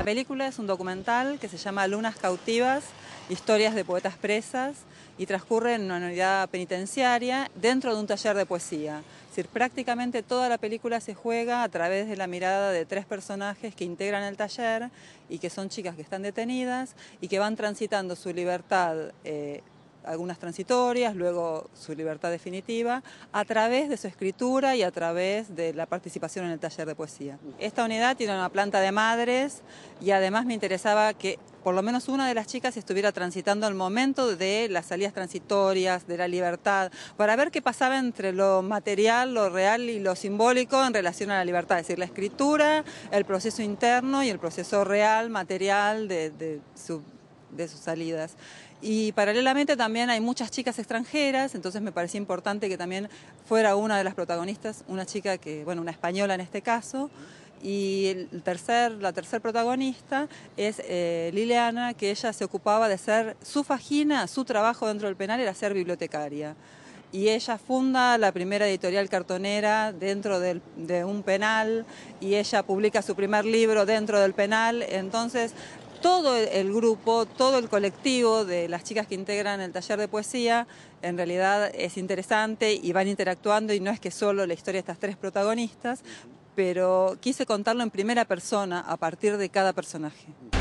La película es un documental que se llama Lunas cautivas, historias de poetas presas y transcurre en una unidad penitenciaria dentro de un taller de poesía. Es decir, prácticamente toda la película se juega a través de la mirada de tres personajes que integran el taller y que son chicas que están detenidas y que van transitando su libertad eh, algunas transitorias, luego su libertad definitiva, a través de su escritura y a través de la participación en el taller de poesía. Esta unidad tiene una planta de madres y además me interesaba que por lo menos una de las chicas estuviera transitando el momento de las salidas transitorias, de la libertad, para ver qué pasaba entre lo material, lo real y lo simbólico en relación a la libertad, es decir, la escritura, el proceso interno y el proceso real, material de, de su de sus salidas. Y paralelamente también hay muchas chicas extranjeras, entonces me parecía importante que también fuera una de las protagonistas, una chica que, bueno, una española en este caso. Y el tercer, la tercer protagonista es eh, Liliana, que ella se ocupaba de ser su fajina, su trabajo dentro del penal era ser bibliotecaria. Y ella funda la primera editorial cartonera dentro de un penal y ella publica su primer libro dentro del penal. Entonces todo el grupo, todo el colectivo de las chicas que integran el taller de poesía, en realidad es interesante y van interactuando y no es que solo la historia de estas tres protagonistas, pero quise contarlo en primera persona a partir de cada personaje.